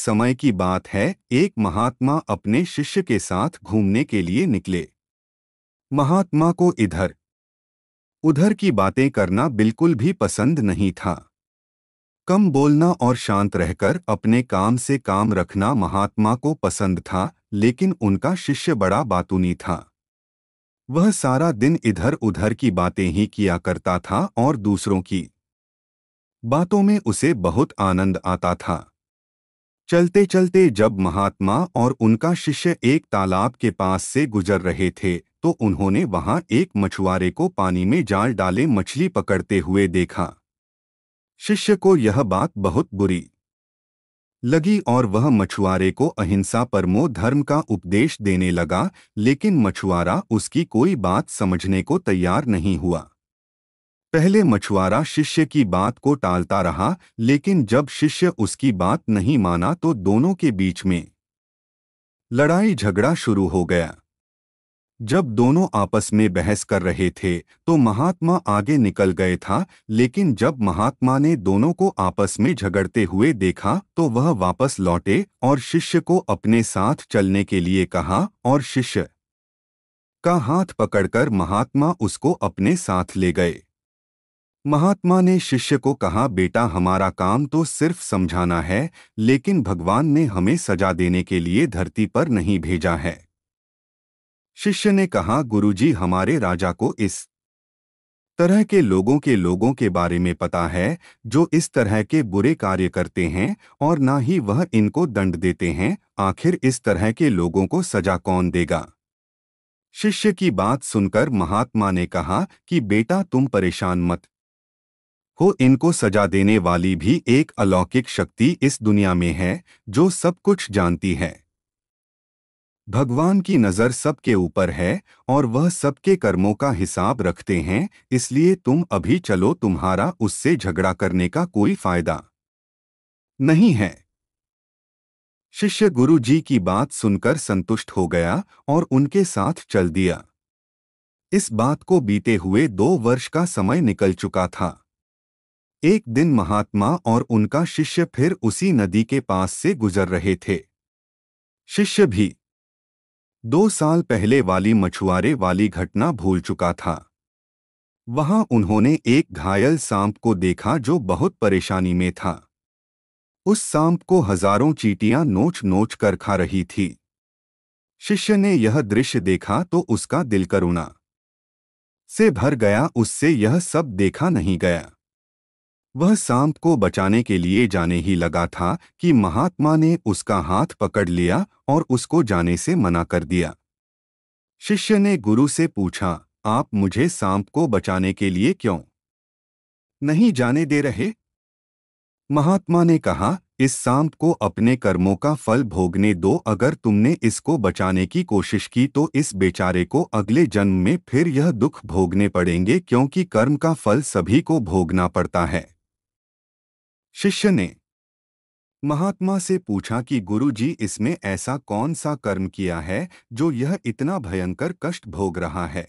समय की बात है एक महात्मा अपने शिष्य के साथ घूमने के लिए निकले महात्मा को इधर उधर की बातें करना बिल्कुल भी पसंद नहीं था कम बोलना और शांत रहकर अपने काम से काम रखना महात्मा को पसंद था लेकिन उनका शिष्य बड़ा बातूनी था वह सारा दिन इधर उधर की बातें ही किया करता था और दूसरों की बातों में उसे बहुत आनंद आता था चलते चलते जब महात्मा और उनका शिष्य एक तालाब के पास से गुजर रहे थे तो उन्होंने वहां एक मछुआरे को पानी में जाल डाले मछली पकड़ते हुए देखा शिष्य को यह बात बहुत बुरी लगी और वह मछुआरे को अहिंसा परमो धर्म का उपदेश देने लगा लेकिन मछुआरा उसकी कोई बात समझने को तैयार नहीं हुआ पहले मछुआरा शिष्य की बात को टालता रहा लेकिन जब शिष्य उसकी बात नहीं माना तो दोनों के बीच में लड़ाई झगड़ा शुरू हो गया जब दोनों आपस में बहस कर रहे थे तो महात्मा आगे निकल गए था लेकिन जब महात्मा ने दोनों को आपस में झगड़ते हुए देखा तो वह वापस लौटे और शिष्य को अपने साथ चलने के लिए कहा और शिष्य का हाथ पकड़कर महात्मा उसको अपने साथ ले गए महात्मा ने शिष्य को कहा बेटा हमारा काम तो सिर्फ समझाना है लेकिन भगवान ने हमें सजा देने के लिए धरती पर नहीं भेजा है शिष्य ने कहा गुरुजी हमारे राजा को इस तरह के लोगों के लोगों के बारे में पता है जो इस तरह के बुरे कार्य करते हैं और ना ही वह इनको दंड देते हैं आखिर इस तरह के लोगों को सजा कौन देगा शिष्य की बात सुनकर महात्मा ने कहा कि बेटा तुम परेशान मत को इनको सजा देने वाली भी एक अलौकिक शक्ति इस दुनिया में है जो सब कुछ जानती है भगवान की नज़र सबके ऊपर है और वह सबके कर्मों का हिसाब रखते हैं इसलिए तुम अभी चलो तुम्हारा उससे झगड़ा करने का कोई फायदा नहीं है शिष्य गुरु जी की बात सुनकर संतुष्ट हो गया और उनके साथ चल दिया इस बात को बीते हुए दो वर्ष का समय निकल चुका था एक दिन महात्मा और उनका शिष्य फिर उसी नदी के पास से गुजर रहे थे शिष्य भी दो साल पहले वाली मछुआरे वाली घटना भूल चुका था वहां उन्होंने एक घायल सांप को देखा जो बहुत परेशानी में था उस सांप को हजारों चीटियां नोच नोच कर खा रही थी शिष्य ने यह दृश्य देखा तो उसका दिल करुणा से भर गया उससे यह सब देखा नहीं गया वह सांप को बचाने के लिए जाने ही लगा था कि महात्मा ने उसका हाथ पकड़ लिया और उसको जाने से मना कर दिया शिष्य ने गुरु से पूछा आप मुझे सांप को बचाने के लिए क्यों नहीं जाने दे रहे महात्मा ने कहा इस सांप को अपने कर्मों का फल भोगने दो अगर तुमने इसको बचाने की कोशिश की तो इस बेचारे को अगले जन्म में फिर यह दुख भोगने पड़ेंगे क्योंकि कर्म का फल सभी को भोगना पड़ता है शिष्य ने महात्मा से पूछा कि गुरु जी इसमें ऐसा कौन सा कर्म किया है जो यह इतना भयंकर कष्ट भोग रहा है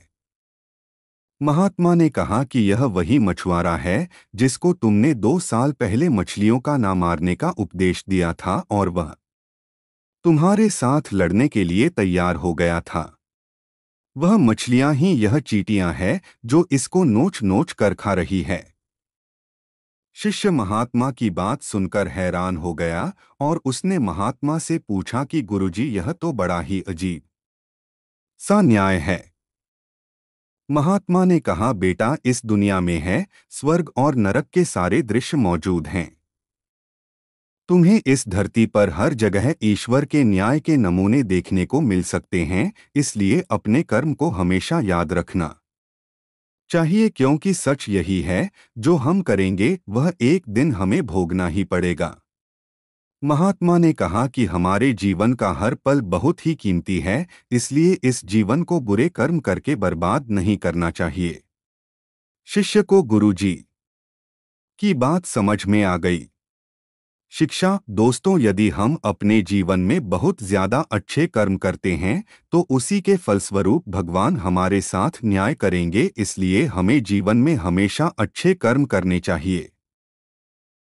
महात्मा ने कहा कि यह वही मछुआरा है जिसको तुमने दो साल पहले मछलियों का ना मारने का उपदेश दिया था और वह तुम्हारे साथ लड़ने के लिए तैयार हो गया था वह मछलियां ही यह चीटियां हैं जो इसको नोच नोच कर खा रही है शिष्य महात्मा की बात सुनकर हैरान हो गया और उसने महात्मा से पूछा कि गुरुजी यह तो बड़ा ही अजीब सा न्याय है महात्मा ने कहा बेटा इस दुनिया में है स्वर्ग और नरक के सारे दृश्य मौजूद हैं तुम्हें इस धरती पर हर जगह ईश्वर के न्याय के नमूने देखने को मिल सकते हैं इसलिए अपने कर्म को हमेशा याद रखना चाहिए क्योंकि सच यही है जो हम करेंगे वह एक दिन हमें भोगना ही पड़ेगा महात्मा ने कहा कि हमारे जीवन का हर पल बहुत ही कीमती है इसलिए इस जीवन को बुरे कर्म करके बर्बाद नहीं करना चाहिए शिष्य को गुरुजी की बात समझ में आ गई शिक्षा दोस्तों यदि हम अपने जीवन में बहुत ज्यादा अच्छे कर्म करते हैं तो उसी के फलस्वरूप भगवान हमारे साथ न्याय करेंगे इसलिए हमें जीवन में हमेशा अच्छे कर्म करने चाहिए